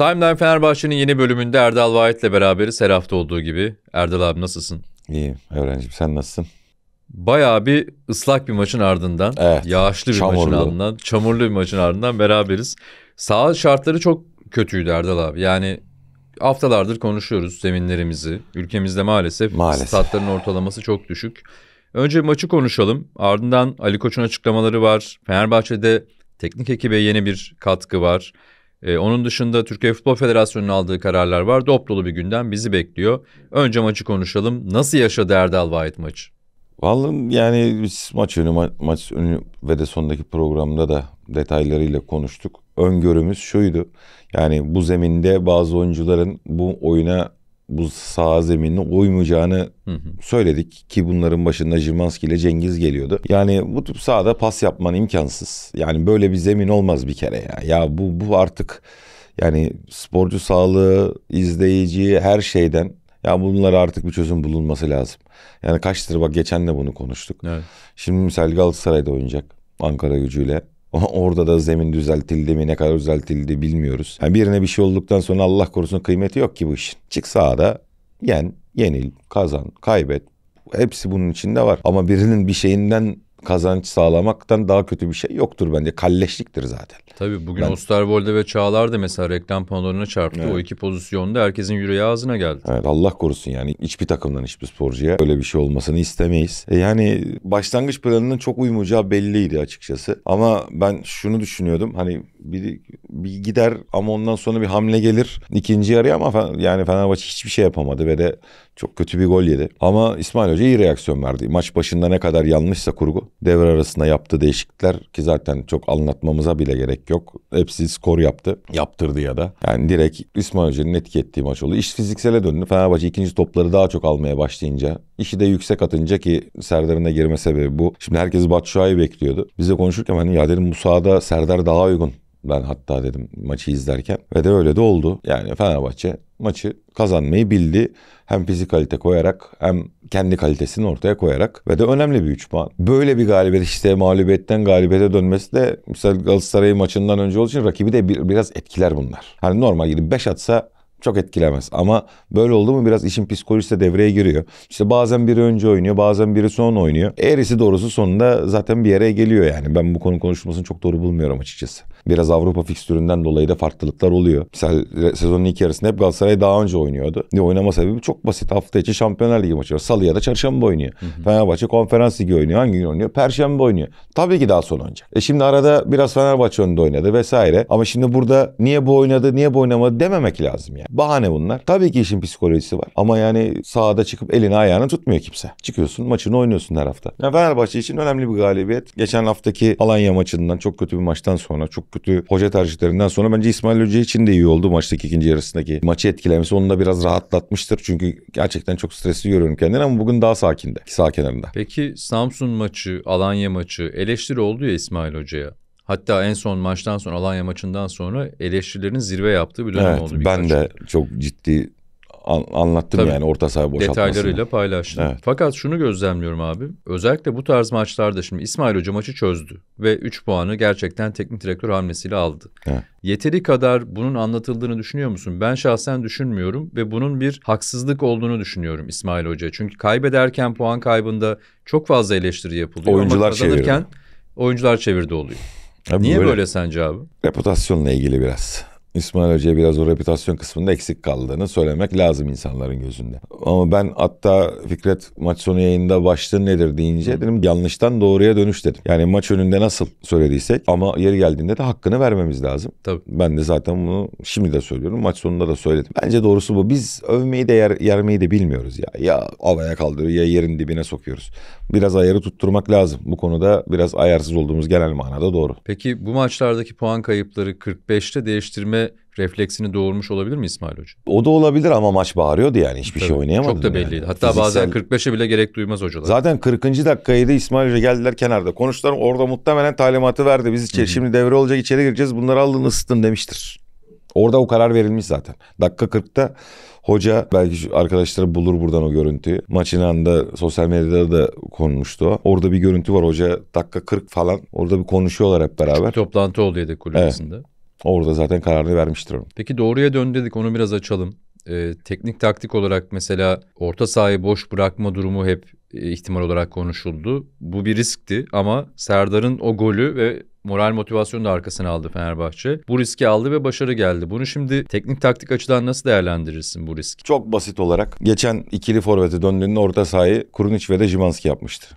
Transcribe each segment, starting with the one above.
Timeline Fenerbahçe'nin yeni bölümünde Erdal Vahit'le beraberiz her hafta olduğu gibi. Erdal abi nasılsın? İyiyim öğrencim sen nasılsın? Bayağı bir ıslak bir maçın ardından, evet, yağışlı bir çamurlu. maçın ardından, çamurlu bir maçın ardından beraberiz. Sağ şartları çok kötüydü Erdal abi. Yani haftalardır konuşuyoruz zeminlerimizi. Ülkemizde maalesef, maalesef. statların ortalaması çok düşük. Önce maçı konuşalım. Ardından Ali Koç'un açıklamaları var. Fenerbahçe'de teknik ekibe yeni bir katkı var. Ee, onun dışında Türkiye Futbol Federasyonu'nun aldığı kararlar var. Dop bir günden bizi bekliyor. Önce maçı konuşalım. Nasıl yaşadı Erdal Vahit maçı? Vallahi yani biz maç önü ma- maç önü ve de sondaki programda da detaylarıyla konuştuk. Öngörümüz şuydu. Yani bu zeminde bazı oyuncuların bu oyuna bu sağ zeminine uymayacağını hı hı. söyledik ki bunların başında Jimanski ile Cengiz geliyordu. Yani bu tip sahada pas yapman imkansız. Yani böyle bir zemin olmaz bir kere ya. Ya bu bu artık yani sporcu sağlığı, izleyici her şeyden ya bunlara artık bir çözüm bulunması lazım. Yani kaçtır bak geçen de bunu konuştuk. Evet. Şimdi misal Galatasaray'da oynayacak Ankara gücüyle. Orada da zemin düzeltildi mi ne kadar düzeltildi bilmiyoruz. Yani birine bir şey olduktan sonra Allah korusun kıymeti yok ki bu işin. Çık sahada yen, yenil, kazan, kaybet. Hepsi bunun içinde var. Ama birinin bir şeyinden kazanç sağlamaktan daha kötü bir şey yoktur bence. Kalleşliktir zaten. Tabii bugün ben... Osterwold'e ve Çağlar da mesela reklam panolarına çarptı. Evet. O iki pozisyonda herkesin yüreği ağzına geldi. Evet Allah korusun yani hiçbir takımdan hiçbir sporcuya böyle bir şey olmasını istemeyiz. E yani başlangıç planının çok uymayacağı belliydi açıkçası. Ama ben şunu düşünüyordum hani bir, bir gider ama ondan sonra bir hamle gelir ikinci yarıya ama yani Fenerbahçe hiçbir şey yapamadı ve de çok kötü bir gol yedi. Ama İsmail Hoca iyi reaksiyon verdi. Maç başında ne kadar yanlışsa kurgu. Devre arasında yaptığı değişiklikler ki zaten çok anlatmamıza bile gerek yok. Hepsi skor yaptı. Yaptırdı ya da. Yani direkt İsmail Hoca'nın etki ettiği maç oldu. İş fiziksele döndü. Fenerbahçe ikinci topları daha çok almaya başlayınca işi de yüksek atınca ki Serdar'ın da girme sebebi bu. Şimdi herkes Batshuayi bekliyordu. Bize konuşurken hani ya dedim Musa'da Serdar daha uygun. Ben hatta dedim maçı izlerken ve de öyle de oldu. Yani Fenerbahçe maçı kazanmayı bildi. Hem fizik kalite koyarak hem kendi kalitesini ortaya koyarak ve de önemli bir 3 puan. Böyle bir galibiyet işte mağlubiyetten galibiyete dönmesi de mesela Galatasaray maçından önce olduğu için rakibi de bir, biraz etkiler bunlar. Hani normal gidip 5 atsa çok etkilemez. Ama böyle oldu mu biraz işin psikolojisi de devreye giriyor. İşte bazen biri önce oynuyor, bazen biri son oynuyor. Eğrisi doğrusu sonunda zaten bir yere geliyor yani. Ben bu konu konuşulmasını çok doğru bulmuyorum açıkçası. Biraz Avrupa fikstüründen dolayı da farklılıklar oluyor. Mesela sezonun ilk yarısında hep Galatasaray daha önce oynuyordu. Ne oynama sebebi çok basit. Hafta içi Şampiyonlar Ligi maçı var. Salı ya da çarşamba oynuyor. Hı hı. Fenerbahçe Konferans Ligi oynuyor. Hangi gün oynuyor? Perşembe oynuyor. Tabii ki daha son oynayacak. E şimdi arada biraz Fenerbahçe önünde oynadı vesaire. Ama şimdi burada niye bu oynadı, niye bu oynamadı dememek lazım yani. Bahane bunlar. Tabii ki işin psikolojisi var. Ama yani sahada çıkıp elini ayağını tutmuyor kimse. Çıkıyorsun maçını oynuyorsun her hafta. Yani Fenerbahçe için önemli bir galibiyet. Geçen haftaki Alanya maçından çok kötü bir maçtan sonra çok kötü hoca tercihlerinden sonra bence İsmail Hoca için de iyi oldu maçtaki ikinci yarısındaki maçı etkilemesi. Onu da biraz rahatlatmıştır. Çünkü gerçekten çok stresli görüyorum kendini ama bugün daha sakinde, Sağ kenarında. Peki Samsun maçı, Alanya maçı eleştiri oldu ya İsmail Hoca'ya. Hatta en son maçtan sonra Alanya maçından sonra eleştirilerin zirve yaptığı bir dönem evet, oldu. Ben de yıldır. çok ciddi an, anlattım Tabii, yani orta saha boşaltmasını. Detaylarıyla paylaştım. Evet. Fakat şunu gözlemliyorum abi. Özellikle bu tarz maçlarda şimdi İsmail Hoca maçı çözdü. Ve 3 puanı gerçekten teknik direktör hamlesiyle aldı. Evet. Yeteri kadar bunun anlatıldığını düşünüyor musun? Ben şahsen düşünmüyorum ve bunun bir haksızlık olduğunu düşünüyorum İsmail Hoca. Çünkü kaybederken puan kaybında çok fazla eleştiri yapılıyor. Oyuncular ama kazanırken çevirdi. oyuncular çevirdi oluyor. Abi Niye böyle, böyle sence abi? Reputasyonla ilgili biraz. İsmail Hoca'ya biraz o reputasyon kısmında eksik kaldığını söylemek lazım insanların gözünde. Ama ben hatta Fikret maç sonu yayında başlığı nedir deyince dedim yanlıştan doğruya dönüş dedim. Yani maç önünde nasıl söylediysek ama yeri geldiğinde de hakkını vermemiz lazım. Tabii. Ben de zaten bunu şimdi de söylüyorum. Maç sonunda da söyledim. Bence doğrusu bu. Biz övmeyi de yer, yermeyi de bilmiyoruz ya. Ya havaya kaldırıyor ya yerin dibine sokuyoruz. Biraz ayarı tutturmak lazım. Bu konuda biraz ayarsız olduğumuz genel manada doğru. Peki bu maçlardaki puan kayıpları 45'te değiştirme refleksini doğurmuş olabilir mi İsmail Hoca? O da olabilir ama maç bağırıyordu yani hiçbir şey Tabii. şey oynayamadı. Çok da belliydi. Yani. Hatta Fiziksel... bazen 45'e bile gerek duymaz hocalar. Zaten 40. dakikaydı İsmail Hoca geldiler kenarda konuştular. Orada muhtemelen talimatı verdi. Biz içeri, şimdi devre olacak içeri gireceğiz. Bunları aldın ısıttın demiştir. Orada o karar verilmiş zaten. Dakika 40'ta hoca belki arkadaşları bulur buradan o görüntüyü. Maçın anında sosyal medyada da konmuştu. Orada bir görüntü var hoca dakika 40 falan. Orada bir konuşuyorlar hep beraber. Küçük toplantı oldu yedek kulübesinde. Evet. Orada zaten kararını vermiştir Peki doğruya dön dedik onu biraz açalım. Ee, teknik taktik olarak mesela orta sahayı boş bırakma durumu hep e, ihtimal olarak konuşuldu. Bu bir riskti ama Serdar'ın o golü ve moral motivasyonu da arkasına aldı Fenerbahçe. Bu riski aldı ve başarı geldi. Bunu şimdi teknik taktik açıdan nasıl değerlendirirsin bu riski? Çok basit olarak geçen ikili forveti döndüğünde orta sahayı Kurunic ve de Jimanski yapmıştı.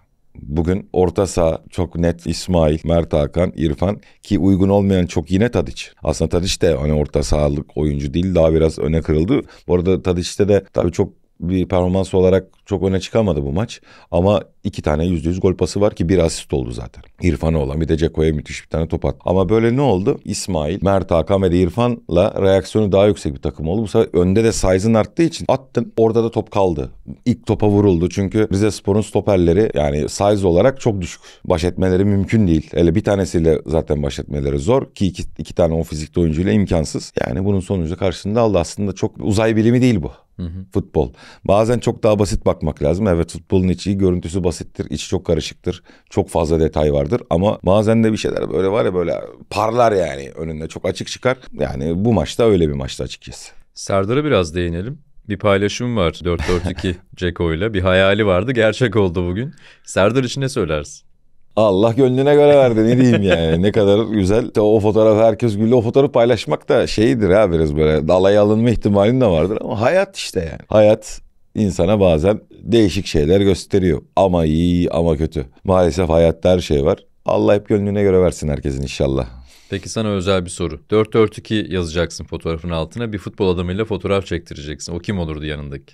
Bugün orta saha çok net İsmail, Mert Hakan, İrfan ki uygun olmayan çok yine Tadiç. Aslında Tadiç de hani orta sahalık oyuncu değil daha biraz öne kırıldı. Bu arada Tadiç'te de tabii çok bir performans olarak çok öne çıkamadı bu maç. Ama iki tane yüzde yüz gol pası var ki bir asist oldu zaten. İrfan'a olan bir de Ceko'ya müthiş bir tane top attı. Ama böyle ne oldu? İsmail, Mert Hakan ve de İrfan'la reaksiyonu daha yüksek bir takım oldu. Bu sefer önde de size'ın arttığı için attın. Orada da top kaldı. İlk topa vuruldu. Çünkü Rize Spor'un stoperleri yani size olarak çok düşük. Baş etmeleri mümkün değil. Hele bir tanesiyle zaten baş etmeleri zor ki iki, iki tane o fizikte oyuncuyla imkansız. Yani bunun sonucu karşısında aldı. Aslında çok uzay bilimi değil bu. Hı hı. Futbol. Bazen çok daha basit bakmak lazım. Evet futbolun içi görüntüsü basittir. içi çok karışıktır. Çok fazla detay vardır. Ama bazen de bir şeyler böyle var ya böyle parlar yani önünde. Çok açık çıkar. Yani bu maçta öyle bir maçta açıkçası. Serdar'a biraz değinelim. Bir paylaşım var 4-4-2 Ceko ile. Bir hayali vardı gerçek oldu bugün. Serdar için ne söylersin? Allah gönlüne göre verdi ne diyeyim yani ne kadar güzel. O fotoğrafı herkes gülüyor. O fotoğrafı paylaşmak da şeydir ha biraz böyle dalaya alınma ihtimalin de vardır ama hayat işte yani. Hayat insana bazen değişik şeyler gösteriyor. Ama iyi ama kötü. Maalesef hayatta her şey var. Allah hep gönlüne göre versin herkesin inşallah. Peki sana özel bir soru. 4-4-2 yazacaksın fotoğrafın altına. Bir futbol adamıyla fotoğraf çektireceksin. O kim olurdu yanındaki?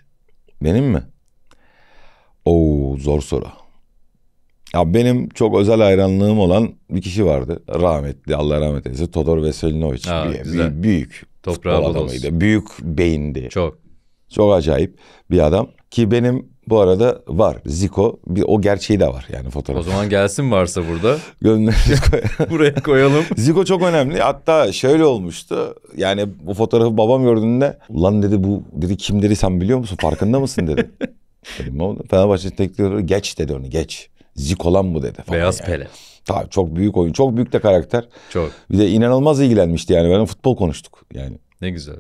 Benim mi? Oo zor soru. Ya benim çok özel hayranlığım olan bir kişi vardı. Rahmetli Allah rahmet eylesin. Todor Veselinovic. Aa, bir, güzel. büyük Toprağı futbol adamıydı. Olsun. Büyük beyindi. Çok. Çok acayip bir adam. Ki benim bu arada var Zico. Bir, o gerçeği de var yani fotoğraf. O zaman gelsin varsa burada. Göndeririz. Buraya koyalım. Zico çok önemli. Hatta şöyle olmuştu. Yani bu fotoğrafı babam gördüğünde ulan dedi bu dedi kim dedi sen biliyor musun farkında mısın dedi. Dedim, Fenerbahçe teknik geç dedi onu geç. Zikolan mı dedi falan. Beyaz yani. Pele. Tabii çok büyük oyun. Çok büyük de karakter. Çok. Bir de inanılmaz ilgilenmişti yani. Benim futbol konuştuk yani. Ne güzel.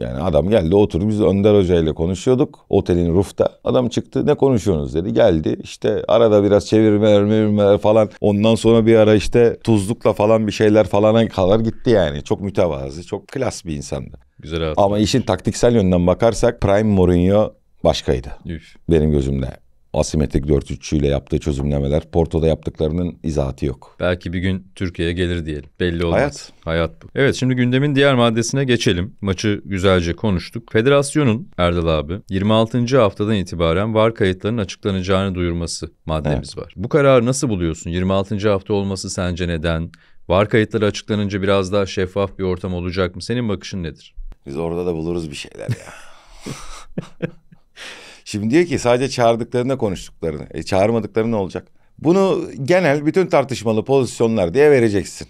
Yani adam geldi oturdu biz Önder Hoca ile konuşuyorduk otelin rufta. Adam çıktı ne konuşuyorsunuz dedi geldi işte arada biraz çevirmeler mevirmeler falan. Ondan sonra bir ara işte tuzlukla falan bir şeyler falana kadar gitti yani. Çok mütevazı çok klas bir insandı. Güzel abi. Ama işin taktiksel yönden bakarsak Prime Mourinho başkaydı. Üf. Benim gözümde asimetrik 4-3 ile yaptığı çözümlemeler Porto'da yaptıklarının izahatı yok. Belki bir gün Türkiye'ye gelir diyelim. Belli olmaz. Hayat. Hayat bu. Evet şimdi gündemin diğer maddesine geçelim. Maçı güzelce konuştuk. Federasyonun Erdal abi 26. haftadan itibaren var kayıtlarının açıklanacağını duyurması maddemiz evet. var. Bu kararı nasıl buluyorsun? 26. hafta olması sence neden? Var kayıtları açıklanınca biraz daha şeffaf bir ortam olacak mı? Senin bakışın nedir? Biz orada da buluruz bir şeyler ya. Şimdi diyor ki sadece çağırdıklarında konuştuklarını. E çağırmadıkları ne olacak? Bunu genel bütün tartışmalı pozisyonlar diye vereceksin.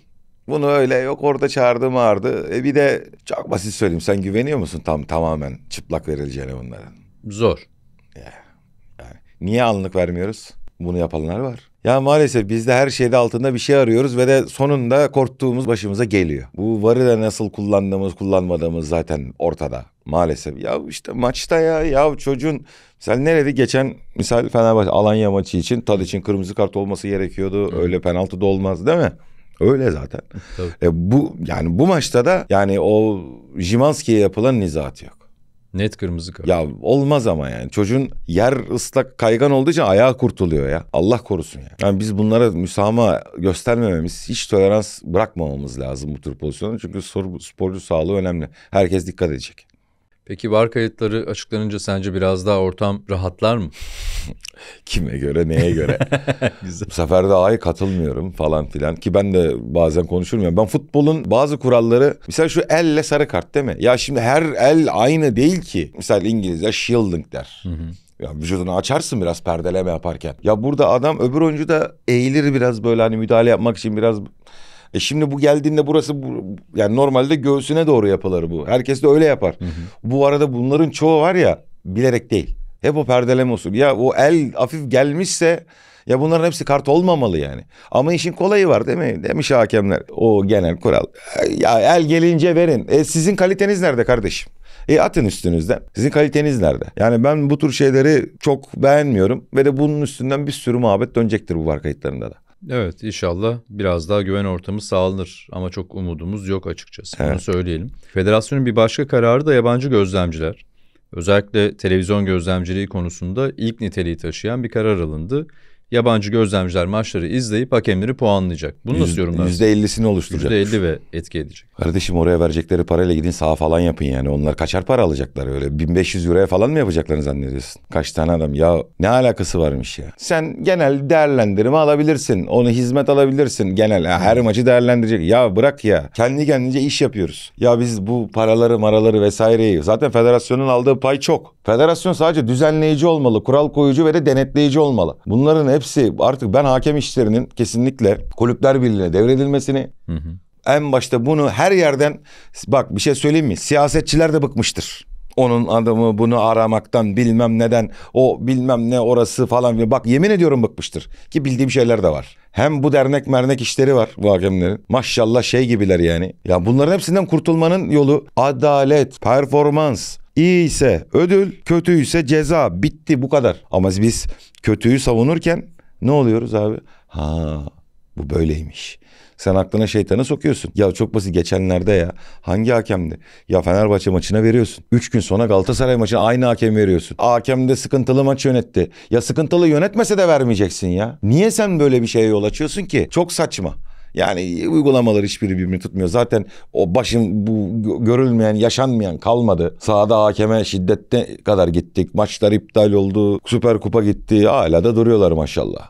Bunu öyle yok orada çağırdı mağırdı. E bir de çok basit söyleyeyim sen güveniyor musun tam tamamen çıplak verileceğine bunların? Zor. Yani, yani niye anlık vermiyoruz? Bunu yapanlar var. Ya maalesef biz de her şeyde altında bir şey arıyoruz ve de sonunda korktuğumuz başımıza geliyor. Bu varı da nasıl kullandığımız kullanmadığımız zaten ortada maalesef. Ya işte maçta ya ya çocuğun sen nerede geçen misal Fenerbahçe Alanya maçı için tad için kırmızı kart olması gerekiyordu. Hı. Öyle penaltı da olmaz değil mi? Öyle zaten. Tabii. E, bu yani bu maçta da yani o Jimanski'ye yapılan nizat yok. Net kırmızı kart. Ya olmaz ama yani. Çocuğun yer ıslak kaygan olduğu için ayağı kurtuluyor ya. Allah korusun yani. Yani biz bunlara müsamaha göstermememiz, hiç tolerans bırakmamamız lazım bu tür pozisyonda. Çünkü sporcu sağlığı önemli. Herkes dikkat edecek. Peki var kayıtları açıklanınca sence biraz daha ortam rahatlar mı? Kime göre, neye göre? Güzel. Bu sefer de ay katılmıyorum falan filan. Ki ben de bazen konuşurum ya. Ben futbolun bazı kuralları... Mesela şu elle sarı kart değil mi? Ya şimdi her el aynı değil ki. Mesela İngilizce shielding der. Hı hı. Ya vücudunu açarsın biraz perdeleme yaparken. Ya burada adam öbür oyuncu da eğilir biraz böyle hani müdahale yapmak için biraz e şimdi bu geldiğinde burası bu, yani normalde göğsüne doğru yapılır bu. Herkes de öyle yapar. Hı hı. Bu arada bunların çoğu var ya bilerek değil. Hep o perdeleme usulü. Ya o el hafif gelmişse ya bunların hepsi kart olmamalı yani. Ama işin kolayı var değil mi? Demiş hakemler o genel kural. Ya el gelince verin. E sizin kaliteniz nerede kardeşim? E atın üstünüzden. Sizin kaliteniz nerede? Yani ben bu tür şeyleri çok beğenmiyorum ve de bunun üstünden bir sürü muhabbet dönecektir bu var kayıtlarında da. Evet inşallah biraz daha güven ortamı sağlanır ama çok umudumuz yok açıkçası. Evet. Bunu söyleyelim. Federasyonun bir başka kararı da yabancı gözlemciler. Özellikle televizyon gözlemciliği konusunda ilk niteliği taşıyan bir karar alındı yabancı gözlemciler maçları izleyip hakemleri puanlayacak. Bunu nasıl yorumlarsın? %50'sini oluşturacak. %50 ve etki edecek. Kardeşim oraya verecekleri parayla gidin sağ falan yapın yani. Onlar kaçar para alacaklar öyle. 1500 euroya falan mı yapacaklarını zannediyorsun? Kaç tane adam ya ne alakası varmış ya? Sen genel değerlendirme alabilirsin. Onu hizmet alabilirsin. Genel her maçı değerlendirecek. Ya bırak ya. Kendi kendince iş yapıyoruz. Ya biz bu paraları maraları vesaireyi zaten federasyonun aldığı pay çok. Federasyon sadece düzenleyici olmalı. Kural koyucu ve de denetleyici olmalı. Bunların hepsi artık ben hakem işlerinin kesinlikle kulüpler birliğine devredilmesini hı hı. en başta bunu her yerden bak bir şey söyleyeyim mi siyasetçiler de bıkmıştır onun adamı bunu aramaktan bilmem neden o bilmem ne orası falan ve bak yemin ediyorum bıkmıştır ki bildiğim şeyler de var. Hem bu dernek mernek işleri var bu hakemlerin. Maşallah şey gibiler yani. Ya bunların hepsinden kurtulmanın yolu adalet, performans, İyi ise ödül, kötü ise ceza. Bitti bu kadar. Ama biz kötüyü savunurken ne oluyoruz abi? Ha bu böyleymiş. Sen aklına şeytanı sokuyorsun. Ya çok basit geçenlerde ya. Hangi hakemdi? Ya Fenerbahçe maçına veriyorsun. Üç gün sonra Galatasaray maçına aynı hakem veriyorsun. Hakem de sıkıntılı maç yönetti. Ya sıkıntılı yönetmese de vermeyeceksin ya. Niye sen böyle bir şeye yol açıyorsun ki? Çok saçma. Yani uygulamalar hiçbiri birbirini tutmuyor. Zaten o başın bu görülmeyen, yaşanmayan kalmadı. Sahada hakeme şiddette kadar gittik. Maçlar iptal oldu. Süper Kupa gitti. Hala da duruyorlar maşallah.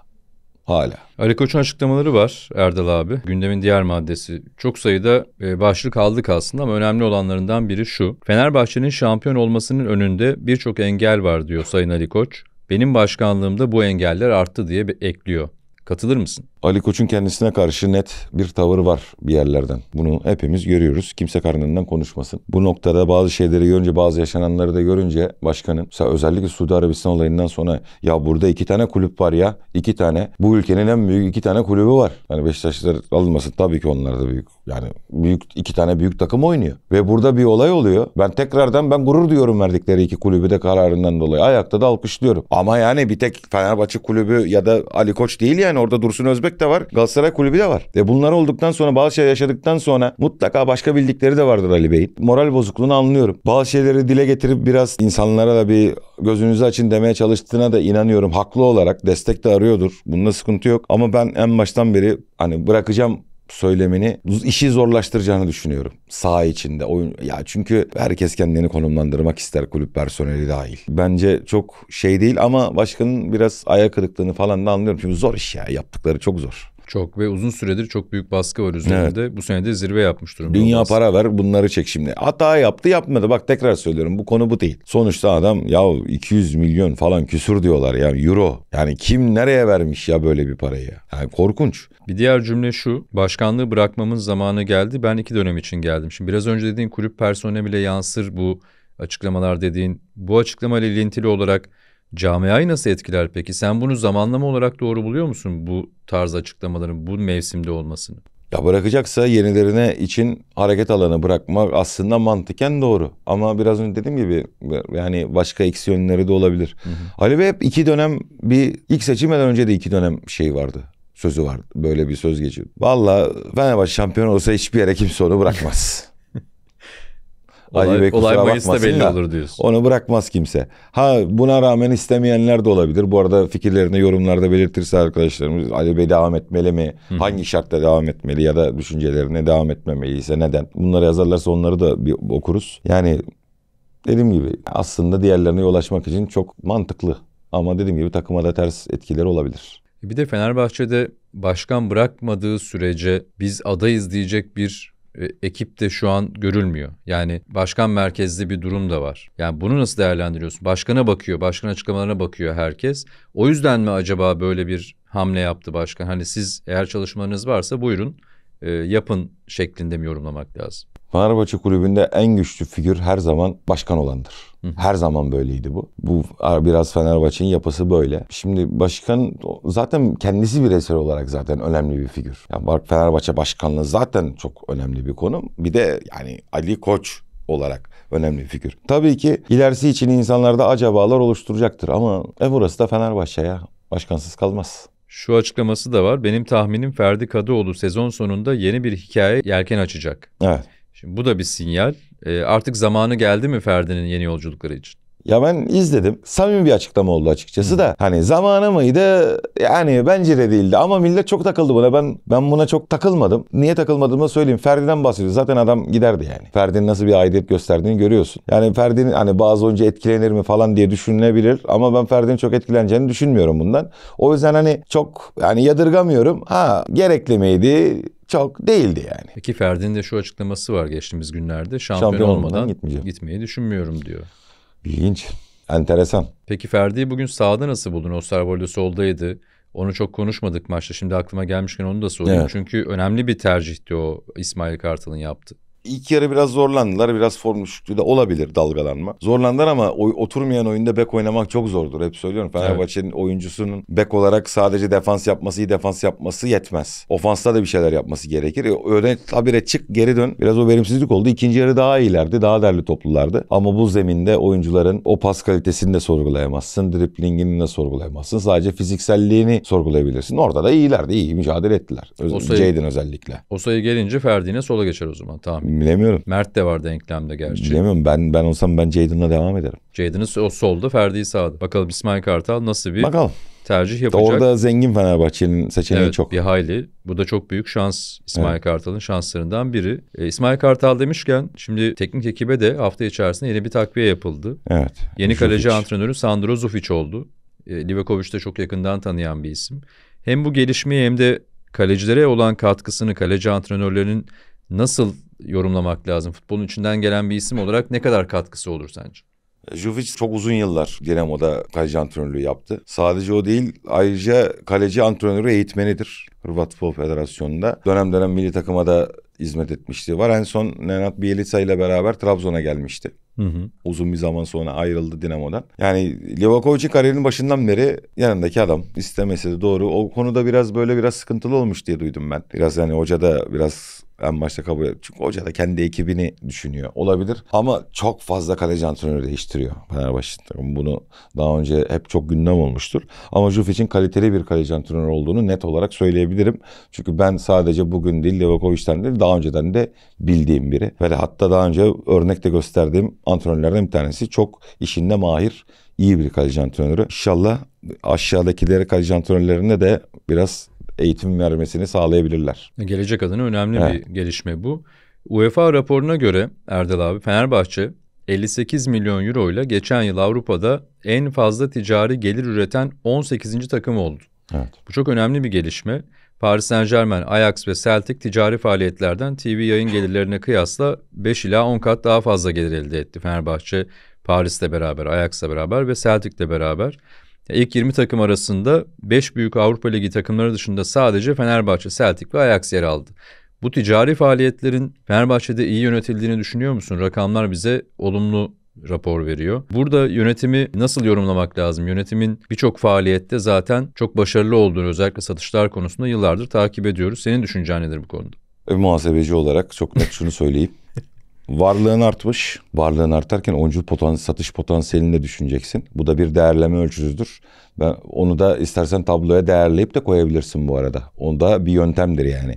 Hala. Ali Koç'un açıklamaları var Erdal abi. Gündemin diğer maddesi. Çok sayıda e, başlık aldık aslında ama önemli olanlarından biri şu. Fenerbahçe'nin şampiyon olmasının önünde birçok engel var diyor Sayın Ali Koç. Benim başkanlığımda bu engeller arttı diye ekliyor. Katılır mısın? Ali Koç'un kendisine karşı net bir tavır var bir yerlerden. Bunu hepimiz görüyoruz. Kimse karnından konuşmasın. Bu noktada bazı şeyleri görünce, bazı yaşananları da görünce başkanın özellikle Suudi Arabistan olayından sonra ya burada iki tane kulüp var ya. iki tane. Bu ülkenin en büyük iki tane kulübü var. Hani Beşiktaşlılar alınmasın tabii ki onlar da büyük. Yani büyük iki tane büyük takım oynuyor. Ve burada bir olay oluyor. Ben tekrardan ben gurur diyorum verdikleri iki kulübü de kararından dolayı. Ayakta da alkışlıyorum. Ama yani bir tek Fenerbahçe kulübü ya da Ali Koç değil yani yani orada Dursun Özbek de var. Galatasaray Kulübü de var. Ve bunlar olduktan sonra bazı şey yaşadıktan sonra mutlaka başka bildikleri de vardır Ali Bey'in. Moral bozukluğunu anlıyorum. Bazı şeyleri dile getirip biraz insanlara da bir gözünüzü açın demeye çalıştığına da inanıyorum. Haklı olarak destek de arıyordur. Bunda sıkıntı yok. Ama ben en baştan beri hani bırakacağım söylemini işi zorlaştıracağını düşünüyorum. Sağ içinde oyun ya çünkü herkes kendini konumlandırmak ister kulüp personeli dahil. Bence çok şey değil ama başkanın biraz ayak kırıklığını falan da anlıyorum. Çünkü zor iş ya yaptıkları çok zor. Çok ve uzun süredir çok büyük baskı var üzerinde. Evet. Bu senede zirve yapmış durumda. Dünya olması. para ver bunları çek şimdi. Hata yaptı yapmadı bak tekrar söylüyorum bu konu bu değil. Sonuçta adam ya 200 milyon falan küsur diyorlar ya euro. Yani kim nereye vermiş ya böyle bir parayı? Yani korkunç. Bir diğer cümle şu. Başkanlığı bırakmamın zamanı geldi. Ben iki dönem için geldim. Şimdi biraz önce dediğin kulüp personeline bile yansır bu açıklamalar dediğin. Bu açıklamayla ilintili olarak Camiayı nasıl etkiler peki? Sen bunu zamanlama olarak doğru buluyor musun bu tarz açıklamaların bu mevsimde olmasını? Ya bırakacaksa yenilerine için hareket alanı bırakmak aslında mantıken doğru. Ama biraz önce dediğim gibi yani başka eksi yönleri de olabilir. Hı hı. Ali Bey hep iki dönem bir ilk seçimden önce de iki dönem şey vardı. Sözü vardı. Böyle bir söz geçiyor. Valla Fenerbahçe şampiyon olsa hiçbir yere kimse onu bırakmaz. Olay, Ali Bey olay Mayıs'ta belli da, olur diyorsun. Onu bırakmaz kimse. Ha buna rağmen istemeyenler de olabilir. Bu arada fikirlerini yorumlarda belirtirse arkadaşlarımız Ali Bey devam etmeli mi? Hı-hı. Hangi şartta devam etmeli ya da düşüncelerine devam etmemeliyse neden? Bunları yazarlarsa onları da bir okuruz. Yani dediğim gibi aslında diğerlerine yol açmak için çok mantıklı. Ama dediğim gibi takıma da ters etkileri olabilir. Bir de Fenerbahçe'de başkan bırakmadığı sürece biz adayız diyecek bir ekip de şu an görülmüyor. Yani başkan merkezli bir durum da var. Yani bunu nasıl değerlendiriyorsun? Başkana bakıyor, başkan açıklamalarına bakıyor herkes. O yüzden mi acaba böyle bir hamle yaptı başkan? Hani siz eğer çalışmalarınız varsa buyurun e, yapın şeklinde mi yorumlamak lazım? Fenerbahçe kulübünde en güçlü figür her zaman başkan olandır. Her zaman böyleydi bu. Bu biraz Fenerbahçe'nin yapısı böyle. Şimdi başkan zaten kendisi bir eser olarak zaten önemli bir figür. Yani Fenerbahçe başkanlığı zaten çok önemli bir konum. Bir de yani Ali Koç olarak önemli bir figür. Tabii ki ilerisi için insanlarda acabalar oluşturacaktır ama e burası da Fenerbahçe ya. Başkansız kalmaz. Şu açıklaması da var. Benim tahminim Ferdi Kadıoğlu sezon sonunda yeni bir hikaye yelken açacak. Evet. Şimdi bu da bir sinyal. E, artık zamanı geldi mi Ferdi'nin yeni yolculukları için? Ya ben izledim. Samimi bir açıklama oldu açıkçası da. Hani zamanı mıydı? Yani bence de değildi. Ama millet çok takıldı buna. Ben ben buna çok takılmadım. Niye takılmadığımı söyleyeyim. Ferdi'den bahsediyor. Zaten adam giderdi yani. Ferdi'nin nasıl bir aidiyet gösterdiğini görüyorsun. Yani Ferdi'nin hani bazı önce etkilenir mi falan diye düşünülebilir. Ama ben Ferdi'nin çok etkileneceğini düşünmüyorum bundan. O yüzden hani çok yani yadırgamıyorum. Ha gerekli miydi? çok değildi yani. Peki Ferdi'nin de şu açıklaması var geçtiğimiz günlerde. Şampiyon, Şampiyon olmadan gitmeyeceğim. gitmeyi düşünmüyorum diyor. İlginç. Enteresan. Peki Ferdi'yi bugün sağda nasıl buldun? Osterwold'e soldaydı. Onu çok konuşmadık maçta. Şimdi aklıma gelmişken onu da sorayım. Evet. Çünkü önemli bir tercihti o İsmail Kartal'ın yaptı. İlk yarı biraz zorlandılar. Biraz form düşüklüğü de olabilir dalgalanma. Zorlandılar ama oy, oturmayan oyunda bek oynamak çok zordur. Hep söylüyorum. Fenerbahçe'nin evet. oyuncusunun bek olarak sadece defans yapması, iyi defans yapması yetmez. Ofansta da bir şeyler yapması gerekir. E, öyle tabire çık geri dön. Biraz o verimsizlik oldu. İkinci yarı daha iyilerdi. Daha derli toplulardı. Ama bu zeminde oyuncuların o pas kalitesini de sorgulayamazsın. Driplingini de sorgulayamazsın. Sadece fizikselliğini sorgulayabilirsin. Orada da iyilerdi. iyi mücadele ettiler. Öz- Jaden özellikle. O sayı gelince Ferdi'ne sola geçer o zaman. Tamam. Bilemiyorum. Mert de var denklemde gerçi. Bilemiyorum ben ben olsam ben Jadon'la devam ederim. Jadon'ı o solda Ferdi'yi sağda. Bakalım İsmail Kartal nasıl bir Bakalım. tercih yapacak. Orada zengin Fenerbahçe'nin seçeneği evet, çok. Bir hayli. Bu da çok büyük şans İsmail evet. Kartal'ın şanslarından biri. E, İsmail Kartal demişken şimdi teknik ekibe de hafta içerisinde yeni bir takviye yapıldı. Evet. Yeni Zufic. kaleci antrenörü Sandro Zufic oldu. E, Livakovic de çok yakından tanıyan bir isim. Hem bu gelişmeyi hem de kalecilere olan katkısını, kaleci antrenörlerinin nasıl yorumlamak lazım. Futbolun içinden gelen bir isim olarak ne kadar katkısı olur sence? Jovic çok uzun yıllar Dinamo'da kaleci antrenörlüğü yaptı. Sadece o değil ayrıca kaleci antrenörü eğitmenidir. Hırvat Futbol Federasyonu'nda. Dönem dönem milli takıma da hizmet etmişti. Var en son Nenat Bielitsa ile beraber Trabzon'a gelmişti. Hı hı. Uzun bir zaman sonra ayrıldı Dinamo'dan. Yani Livakovic'in kariyerinin başından beri yanındaki adam istemese de doğru. O konuda biraz böyle biraz sıkıntılı olmuş diye duydum ben. Biraz yani hoca da biraz en başta kabul et. Çünkü hoca da kendi ekibini düşünüyor olabilir. Ama çok fazla kaleci antrenörü değiştiriyor Fenerbahçe takımı. Bunu daha önce hep çok gündem olmuştur. Ama için kaliteli bir kaleci antrenörü olduğunu net olarak söyleyebilirim. Çünkü ben sadece bugün değil Levakovic'ten değil daha önceden de bildiğim biri. Ve hatta daha önce örnekte gösterdiğim antrenörlerden bir tanesi. Çok işinde mahir iyi bir kaleci antrenörü. İnşallah aşağıdakileri kaleci antrenörlerine de biraz eğitim vermesini sağlayabilirler. Gelecek adına önemli evet. bir gelişme bu. UEFA raporuna göre Erdal abi Fenerbahçe 58 milyon euro ile geçen yıl Avrupa'da en fazla ticari gelir üreten 18. takım oldu. Evet. Bu çok önemli bir gelişme. Paris Saint Germain, Ajax ve Celtic ticari faaliyetlerden TV yayın gelirlerine kıyasla 5 ila 10 kat daha fazla gelir elde etti. Fenerbahçe Paris'le beraber, Ajax'la beraber ve Celtic'le beraber. İlk 20 takım arasında 5 büyük Avrupa Ligi takımları dışında sadece Fenerbahçe, Celtic ve Ajax yer aldı. Bu ticari faaliyetlerin Fenerbahçe'de iyi yönetildiğini düşünüyor musun? Rakamlar bize olumlu rapor veriyor. Burada yönetimi nasıl yorumlamak lazım? Yönetimin birçok faaliyette zaten çok başarılı olduğunu özellikle satışlar konusunda yıllardır takip ediyoruz. Senin düşüncen nedir bu konuda? E, muhasebeci olarak çok net şunu söyleyeyim. Varlığın artmış. Varlığın artarken oyuncu potansiyel, satış potansiyelini de düşüneceksin. Bu da bir değerleme ölçüsüdür. Ben onu da istersen tabloya değerleyip de koyabilirsin bu arada. Onda bir yöntemdir yani.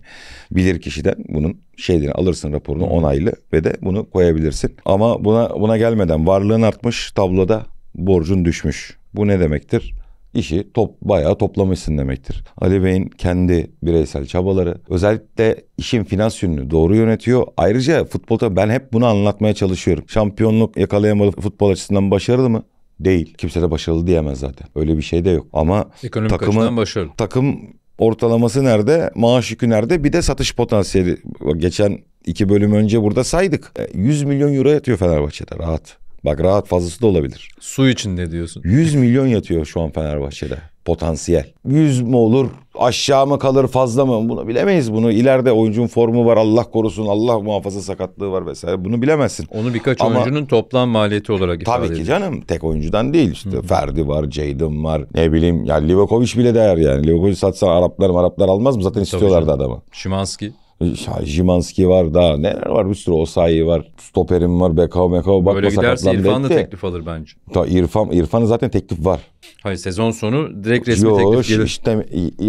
Bilir kişiden bunun şeyini alırsın raporunu onaylı ve de bunu koyabilirsin. Ama buna buna gelmeden varlığın artmış, tabloda borcun düşmüş. Bu ne demektir? işi top bayağı toplamışsın demektir. Ali Bey'in kendi bireysel çabaları özellikle işin finans yönünü doğru yönetiyor. Ayrıca futbolda ben hep bunu anlatmaya çalışıyorum. Şampiyonluk yakalayamadı futbol açısından başarılı mı? Değil. Kimse de başarılı diyemez zaten. Öyle bir şey de yok. Ama Ekonomik takımı, başarılı. takım ortalaması nerede? Maaş yükü nerede? Bir de satış potansiyeli. Geçen iki bölüm önce burada saydık. 100 e, milyon euro yatıyor Fenerbahçe'de rahat. Bak rahat fazlası da olabilir. Su içinde diyorsun. 100 milyon yatıyor şu an Fenerbahçe'de potansiyel. 100 mu olur, aşağı mı kalır, fazla mı? Bunu bilemeyiz bunu. İleride oyuncunun formu var, Allah korusun, Allah muhafaza sakatlığı var vesaire. Bunu bilemezsin. Onu birkaç Ama, oyuncunun toplam maliyeti olarak ifade Tabii ki canım. Tek oyuncudan değil işte. Hı. Ferdi var, Jadon var. Ne bileyim ya Livakovic bile değer yani. Livakovic satsa Araplar Araplar almaz mı? Zaten istiyorlardı adamı. Şimanski. Jimanski var daha neler var bir sürü Osayi var. Stoperim var Bekao Mekao bakma Böyle giderse İrfan da teklif alır bence. Ta İrfan, İrfan'ın zaten teklif var. Hayır sezon sonu direkt resmi Yo, teklif gelir. Işte,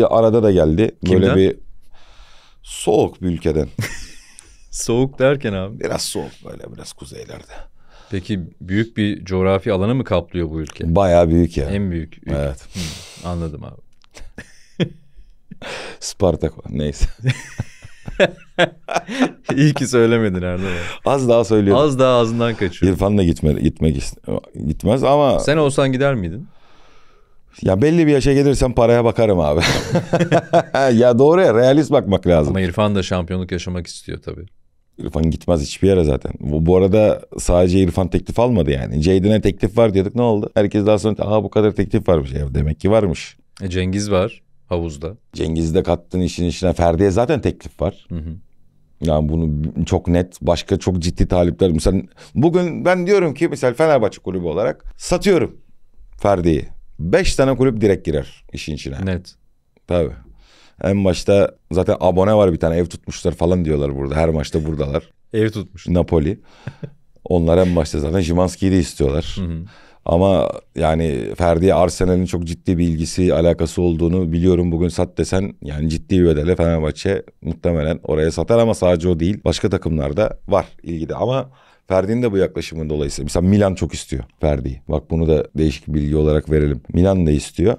arada da geldi. Kimden? Böyle bir soğuk bir ülkeden. soğuk derken abi? Biraz soğuk böyle biraz kuzeylerde. Peki büyük bir coğrafi alanı mı kaplıyor bu ülke? Bayağı büyük ya. En büyük. Ülke. Evet. Hı, anladım abi. Spartak neyse. İyi ki söylemedin Erdoğan. Az daha söylüyorum. Az daha ağzından kaçıyor. İrfan'la gitme, gitmek gitmez ama... Sen olsan gider miydin? Ya belli bir yaşa gelirsem paraya bakarım abi. ya doğru ya realist bakmak lazım. Ama İrfan da şampiyonluk yaşamak istiyor tabii. İrfan gitmez hiçbir yere zaten. Bu, bu arada sadece İrfan teklif almadı yani. Ceydin'e teklif var diyorduk ne oldu? Herkes daha sonra aha bu kadar teklif varmış. Ya demek ki varmış. E Cengiz var havuzda. Cengiz'de kattığın işin içine Ferdi'ye zaten teklif var. Hı hı. Yani bunu çok net başka çok ciddi talipler. Mesela bugün ben diyorum ki mesela Fenerbahçe kulübü olarak satıyorum Ferdi'yi. Beş tane kulüp direkt girer işin içine. Net. Tabii. En başta zaten abone var bir tane ev tutmuşlar falan diyorlar burada. Her maçta buradalar. ev tutmuş. Napoli. Onlar en başta zaten Jimanski'yi de istiyorlar. Hı hı. Ama yani Ferdi Arsenal'in çok ciddi bir ilgisi, alakası olduğunu biliyorum. Bugün sat desen yani ciddi bir bedele Fenerbahçe muhtemelen oraya satar ama sadece o değil. Başka takımlarda var ilgide ama Ferdi'nin de bu yaklaşımın dolayısıyla. Mesela Milan çok istiyor Ferdi'yi. Bak bunu da değişik bilgi olarak verelim. Milan da istiyor.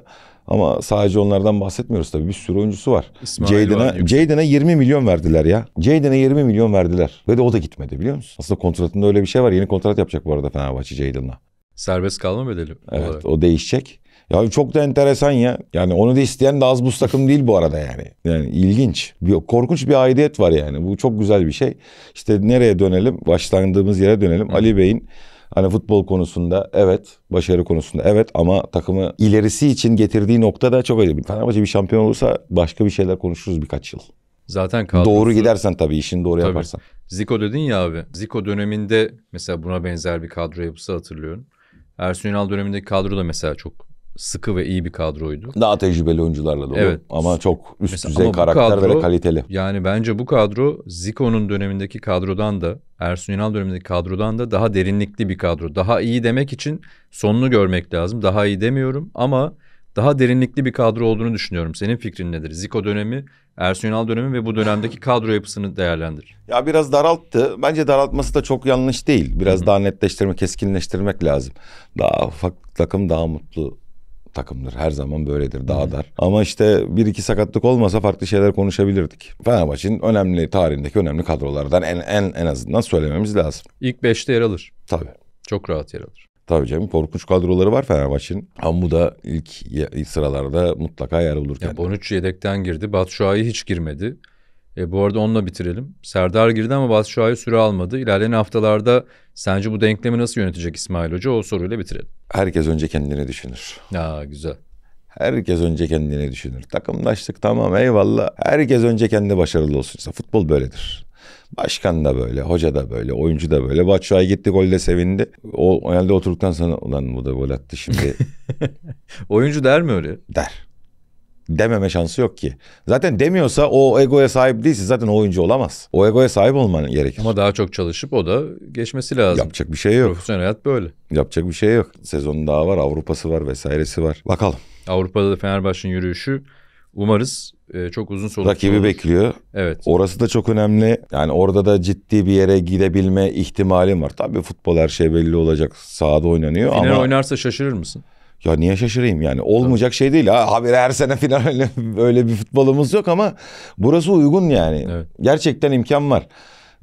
Ama sadece onlardan bahsetmiyoruz tabii. Bir sürü oyuncusu var. Jaden'a Jaden'e 20 milyon verdiler ya. Jaden'e 20 milyon verdiler. Ve de o da gitmedi biliyor musun? Aslında kontratında öyle bir şey var. Yeni kontrat yapacak bu arada Fenerbahçe Jaden'la. Serbest kalma bedeli Evet olarak. o değişecek. Ya çok da enteresan ya. Yani onu da isteyen de az buz takım değil bu arada yani. Yani ilginç. Bir, korkunç bir aidiyet var yani. Bu çok güzel bir şey. İşte nereye dönelim? Başlandığımız yere dönelim. Hı. Ali Bey'in Hani futbol konusunda evet, başarı konusunda evet ama takımı ilerisi için getirdiği nokta da çok önemli. Fenerbahçe bir şampiyon olursa başka bir şeyler konuşuruz birkaç yıl. Zaten kadrosu... Doğru gidersen tabii işini doğru tabii. yaparsan. Zico dedin ya abi. Zico döneminde mesela buna benzer bir kadro yapısı hatırlıyorum. Ersun Yanal dönemindeki kadro da mesela çok sıkı ve iyi bir kadroydu. Daha tecrübeli oyuncularla dolu evet. ama çok üst mesela düzey karakter ve kaliteli. Yani bence bu kadro Zico'nun dönemindeki kadrodan da Ersun Yanal dönemindeki kadrodan da daha derinlikli bir kadro. Daha iyi demek için sonunu görmek lazım. Daha iyi demiyorum ama daha derinlikli bir kadro olduğunu düşünüyorum. Senin fikrin nedir? Zico dönemi, Ersun Yanal dönemi ve bu dönemdeki kadro yapısını değerlendir. Ya biraz daralttı. Bence daraltması da çok yanlış değil. Biraz Hı-hı. daha netleştirmek, keskinleştirmek lazım. Daha ufak takım daha mutlu takımdır. Her zaman böyledir. Daha dar. Ama işte bir iki sakatlık olmasa farklı şeyler konuşabilirdik. Fenerbahçe'nin önemli tarihindeki önemli kadrolardan en en en azından söylememiz lazım. İlk beşte yer alır. Tabii. Çok rahat yer alır. Tabii canım korkunç kadroları var Fenerbahçe'nin. Ama bu da ilk sıralarda mutlaka yer bulur. Yani Bonucci yedekten girdi. Batshuayi hiç girmedi. E, bu arada onunla bitirelim. Serdar girdi ama Batshuayi süre almadı. İlerleyen haftalarda sence bu denklemi nasıl yönetecek İsmail Hoca? O soruyla bitirelim. Herkes önce kendini düşünür. Aa, güzel. Herkes önce kendini düşünür. Takımlaştık tamam eyvallah. Herkes önce kendi başarılı olsun. İşte futbol böyledir. Başkan da böyle, hoca da böyle, oyuncu da böyle. Batshuayi gitti golde sevindi. O herhalde oturduktan sonra ulan bu da gol attı şimdi. oyuncu der mi öyle? Der. Dememe şansı yok ki. Zaten demiyorsa o egoya sahip değilse zaten oyuncu olamaz. O egoya sahip olman gerekir. Ama daha çok çalışıp o da geçmesi lazım. Yapacak bir şey yok. Profesyonel hayat böyle. Yapacak bir şey yok. Sezon daha var, Avrupa'sı var vesairesi var. Bakalım. Avrupa'da da Fenerbahçe'nin yürüyüşü Umarız e, çok uzun soluklu Rakibi olur. bekliyor. Evet. Orası da çok önemli. Yani orada da ciddi bir yere gidebilme ihtimalim var. Tabii futbol her şey belli olacak. Sahada oynanıyor Final ama... Final oynarsa şaşırır mısın? Ya niye şaşırayım yani olmayacak Tabii. şey değil ha haber her sene final böyle bir futbolumuz yok ama burası uygun yani. Evet. Gerçekten imkan var.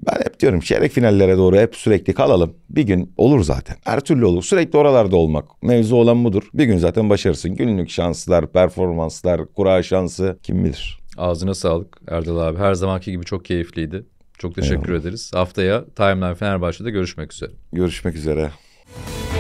Ben hep diyorum çeyrek finallere doğru hep sürekli kalalım. Bir gün olur zaten. Her türlü olur. Sürekli oralarda olmak. Mevzu olan budur. Bir gün zaten başarısın. Günlük şanslar, performanslar, kura şansı kim bilir. Ağzına sağlık Erdal abi. Her zamanki gibi çok keyifliydi. Çok teşekkür Eyvallah. ederiz. Haftaya Timeline Fenerbahçe'de görüşmek üzere. Görüşmek üzere.